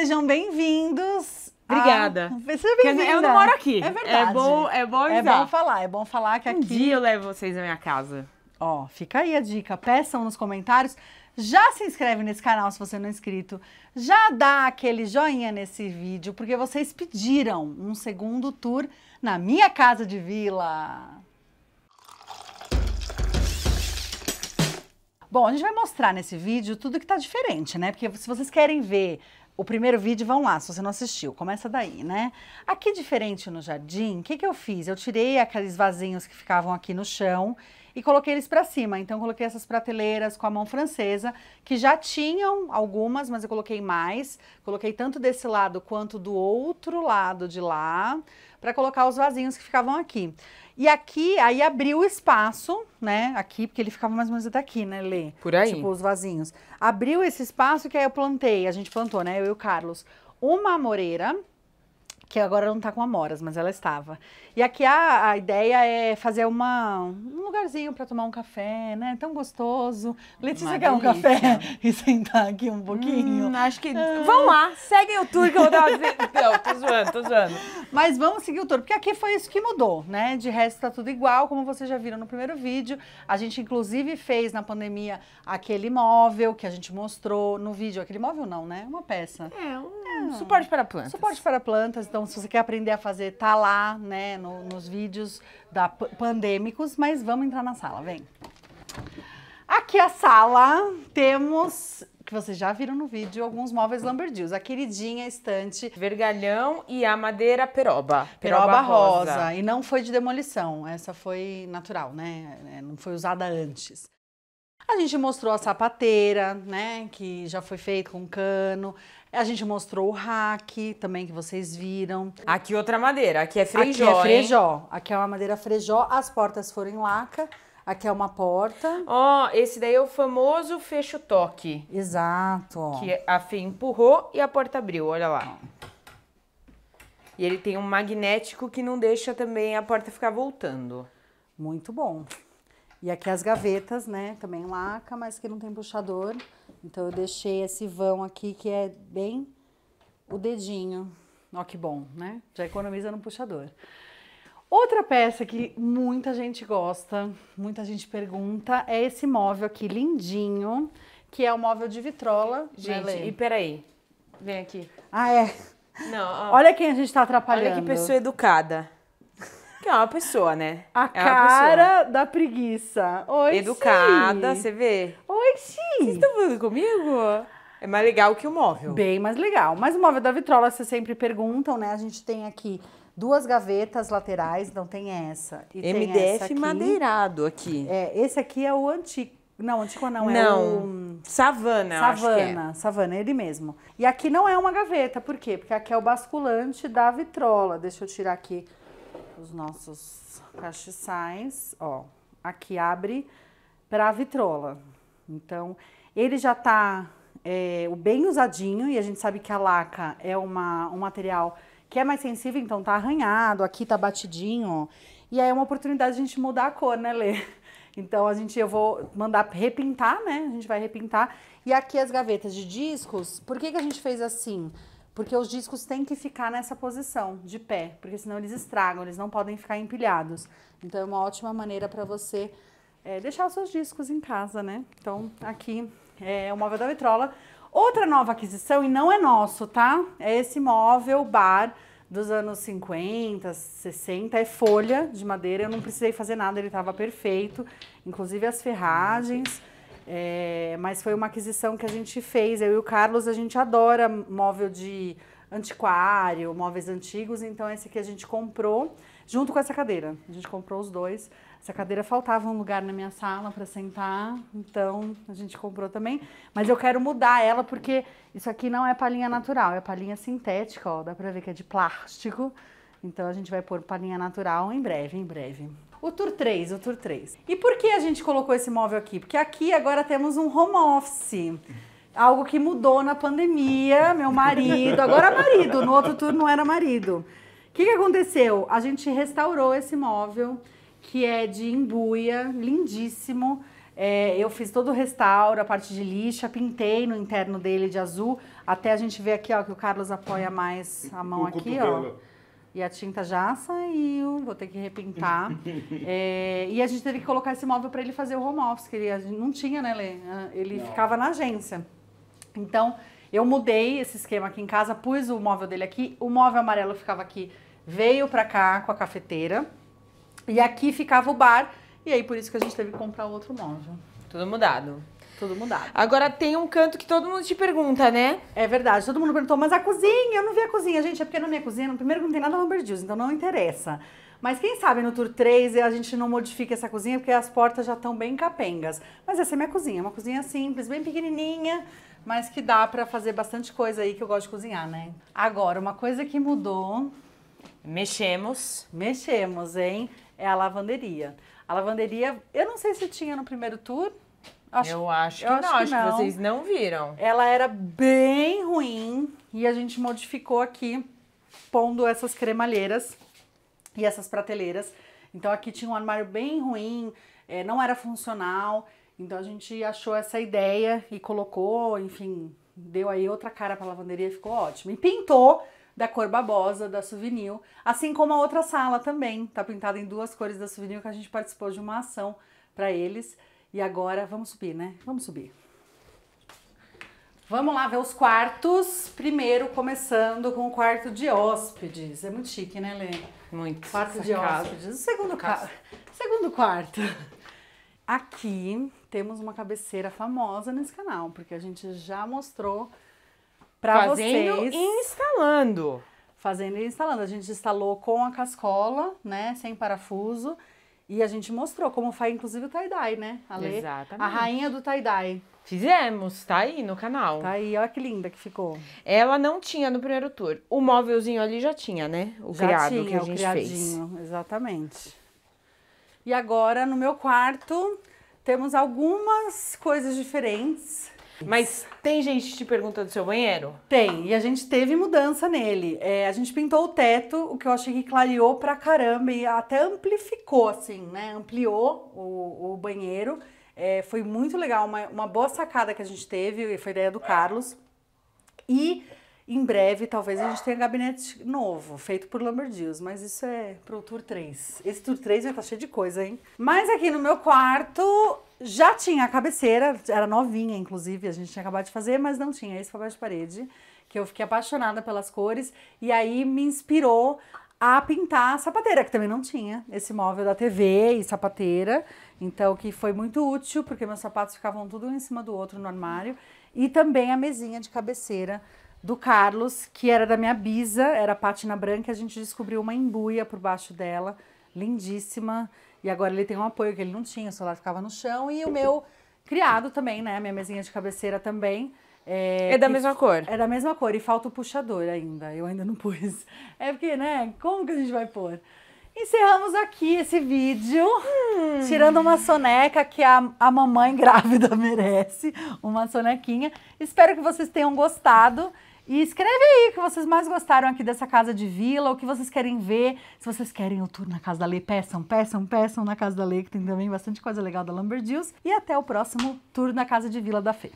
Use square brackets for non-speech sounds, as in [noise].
sejam bem-vindos. Obrigada. Ah, seja bem-vinda. Eu não moro aqui. É, é verdade. É bom, é bom avisar. É bom falar, é bom falar que aqui... Um dia eu levo vocês na minha casa. Ó, fica aí a dica. Peçam nos comentários. Já se inscreve nesse canal se você não é inscrito. Já dá aquele joinha nesse vídeo, porque vocês pediram um segundo tour na minha casa de vila. Bom, a gente vai mostrar nesse vídeo tudo que tá diferente, né? Porque se vocês querem ver o primeiro vídeo, vão lá, se você não assistiu, começa daí, né? Aqui diferente no jardim, o que, que eu fiz? Eu tirei aqueles vasinhos que ficavam aqui no chão e coloquei eles para cima. Então coloquei essas prateleiras com a mão francesa, que já tinham algumas, mas eu coloquei mais. Coloquei tanto desse lado quanto do outro lado de lá, para colocar os vasinhos que ficavam aqui. E aqui, aí abriu o espaço, né? Aqui, porque ele ficava mais ou menos até aqui, né, Lê? Por aí. Tipo, os vasinhos. Abriu esse espaço que aí eu plantei, a gente plantou, né? Eu e o Carlos. Uma amoreira, que agora não tá com amoras, mas ela estava. E aqui a, a ideia é fazer uma, lugarzinho para tomar um café, né? Tão gostoso. Letícia Uma quer delícia. um café [laughs] e sentar aqui um pouquinho. Hum, acho que. Ah. Vão lá, seguem o tour que eu vou dar. [laughs] Não, tô zoando, tô zoando. Mas vamos seguir o tour, porque aqui foi isso que mudou, né? De resto tá tudo igual, como vocês já viram no primeiro vídeo. A gente, inclusive, fez na pandemia aquele móvel que a gente mostrou no vídeo. Aquele móvel não, né? Uma peça. É, um é. suporte para plantas. Suporte para plantas. Então, se você quer aprender a fazer, tá lá, né? No, nos vídeos da pandêmicos, mas vamos entrar na sala, vem. Aqui a sala, temos que vocês já viram no vídeo, alguns móveis Lamberdios. A queridinha estante. Vergalhão e a madeira peroba. Peroba, peroba rosa. rosa. E não foi de demolição, essa foi natural, né? É, não foi usada antes. A gente mostrou a sapateira, né, que já foi feito com cano. A gente mostrou o rack também, que vocês viram. Aqui outra madeira, aqui é frejó, Aqui é frejó. Hein? Aqui é uma madeira frejó, as portas foram em laca. Aqui é uma porta. Ó, oh, esse daí é o famoso fecho-toque. Exato. Que a Fê empurrou e a porta abriu, olha lá. E ele tem um magnético que não deixa também a porta ficar voltando. Muito bom. E aqui as gavetas, né? Também laca, mas que não tem puxador. Então eu deixei esse vão aqui que é bem o dedinho. Ó que bom, né? Já economiza no puxador. Outra peça que muita gente gosta, muita gente pergunta, é esse móvel aqui lindinho, que é o móvel de vitrola. Gente, e peraí. Vem aqui. Ah, é? Não. Ó. Olha quem a gente tá atrapalhando. Olha que pessoa educada. Que é uma pessoa, né? A é cara da preguiça. Oi, Educada, você vê? Oi, sim. Vocês estão falando comigo? É mais legal que o móvel. Bem mais legal. Mas o móvel da vitrola, vocês sempre perguntam, né? A gente tem aqui duas gavetas laterais, então tem essa. E MDF tem essa aqui. madeirado aqui. É, esse aqui é o antigo. Não, antigo não, é não. o... Savana, é. Savana, é. Savana, ele mesmo. E aqui não é uma gaveta, por quê? Porque aqui é o basculante da vitrola. Deixa eu tirar aqui os nossos castiçais, ó, aqui abre para a vitrola. Então, ele já tá é, bem usadinho e a gente sabe que a laca é uma, um material que é mais sensível, então tá arranhado, aqui tá batidinho, E aí é uma oportunidade de a gente mudar a cor, né, Lê? [laughs] Então a gente eu vou mandar repintar, né? A gente vai repintar. E aqui as gavetas de discos, por que, que a gente fez assim? Porque os discos têm que ficar nessa posição, de pé, porque senão eles estragam, eles não podem ficar empilhados. Então é uma ótima maneira para você é, deixar os seus discos em casa, né? Então aqui é, é o móvel da vitrola. Outra nova aquisição, e não é nosso, tá? É esse móvel bar dos anos 50, 60, é folha de madeira, eu não precisei fazer nada, ele estava perfeito, inclusive as ferragens. É, mas foi uma aquisição que a gente fez. Eu e o Carlos, a gente adora móvel de antiquário, móveis antigos, então esse aqui a gente comprou junto com essa cadeira. A gente comprou os dois. Essa cadeira faltava um lugar na minha sala para sentar, então a gente comprou também. Mas eu quero mudar ela porque isso aqui não é palhinha natural, é palhinha sintética, ó, dá para ver que é de plástico. Então a gente vai pôr linha natural em breve, em breve. O Tour 3, o Tour 3. E por que a gente colocou esse móvel aqui? Porque aqui agora temos um home office. Algo que mudou na pandemia, meu marido, agora é marido, no outro tour não era marido. O que, que aconteceu? A gente restaurou esse móvel, que é de embuia, lindíssimo. É, eu fiz todo o restauro, a parte de lixa, pintei no interno dele de azul. Até a gente ver aqui, ó, que o Carlos apoia mais a mão o aqui, ó. E a tinta já saiu, vou ter que repintar. [laughs] é, e a gente teve que colocar esse móvel para ele fazer o home office, que ele não tinha, né, Lê? Ah, ele não. ficava na agência. Então, eu mudei esse esquema aqui em casa, pus o móvel dele aqui, o móvel amarelo ficava aqui, veio para cá com a cafeteira. E aqui ficava o bar, e aí por isso que a gente teve que comprar outro móvel. Tudo mudado. Tudo mudado. Agora tem um canto que todo mundo te pergunta, né? É verdade, todo mundo perguntou, mas a cozinha, eu não vi a cozinha, gente, é porque na minha cozinha, no primeiro não tem nada é Lambert Juice, então não interessa. Mas quem sabe no tour 3 a gente não modifica essa cozinha, porque as portas já estão bem capengas. Mas essa é minha cozinha, uma cozinha simples, bem pequenininha, mas que dá para fazer bastante coisa aí que eu gosto de cozinhar, né? Agora, uma coisa que mudou... Mexemos. Mexemos, hein? É a lavanderia. A lavanderia, eu não sei se tinha no primeiro tour, Acho, eu acho que eu acho não, que acho não. que vocês não viram. Ela era bem ruim e a gente modificou aqui, pondo essas cremalheiras e essas prateleiras. Então aqui tinha um armário bem ruim, é, não era funcional. Então a gente achou essa ideia e colocou, enfim, deu aí outra cara para lavanderia lavanderia, ficou ótimo. E pintou da cor babosa, da Souvenir, assim como a outra sala também, tá pintada em duas cores da Souvenir que a gente participou de uma ação para eles. E agora vamos subir, né? Vamos subir. Vamos lá ver os quartos. Primeiro, começando com o quarto de hóspedes. É muito chique, né, Lê? Muito. Quarto de casa. hóspedes. segundo, ca... [laughs] segundo quarto. Aqui temos uma cabeceira famosa nesse canal, porque a gente já mostrou para vocês. Fazendo e instalando. Fazendo e instalando. A gente instalou com a cascola, né? Sem parafuso. E a gente mostrou como faz, inclusive, o tie-dye, né? A Lê, Exatamente. A rainha do tie-dye. Fizemos, tá aí no canal. Tá aí, olha que linda que ficou. Ela não tinha no primeiro tour. O móvelzinho ali já tinha, né? O já criado tinha, que a gente o criadinho, fez. Exatamente. E agora, no meu quarto, temos algumas coisas diferentes. Mas tem gente te pergunta do seu banheiro? Tem, e a gente teve mudança nele. É, a gente pintou o teto, o que eu achei que clareou pra caramba e até amplificou, assim, né? Ampliou o, o banheiro. É, foi muito legal, uma, uma boa sacada que a gente teve, e foi ideia do Carlos. E em breve, talvez a gente tenha gabinete novo, feito por Lamberdios, mas isso é pro Tour 3. Esse Tour 3 vai tá cheio de coisa, hein? Mas aqui no meu quarto, já tinha a cabeceira, era novinha, inclusive, a gente tinha acabado de fazer, mas não tinha esse papel de parede, que eu fiquei apaixonada pelas cores, e aí me inspirou a pintar a sapateira, que também não tinha esse móvel da TV e sapateira, então que foi muito útil, porque meus sapatos ficavam tudo um em cima do outro no armário, e também a mesinha de cabeceira do Carlos, que era da minha bisa, era pátina branca, a gente descobriu uma embuia por baixo dela, lindíssima, e agora ele tem um apoio que ele não tinha, o celular ficava no chão e o meu criado também, né? Minha mesinha de cabeceira também. É, é da mesma cor. É da mesma cor e falta o puxador ainda. Eu ainda não [laughs] pus. É porque, né? Como que a gente vai pôr? Encerramos aqui esse vídeo, hum. tirando uma soneca que a, a mamãe [laughs] grávida merece, uma sonequinha. Espero que vocês tenham gostado. E escreve aí o que vocês mais gostaram aqui dessa casa de vila, o que vocês querem ver. Se vocês querem o tour na Casa da Lei, peçam, peçam, peçam na Casa da Lei, que tem também bastante coisa legal da Lumberjills. E até o próximo tour na Casa de Vila da Fê.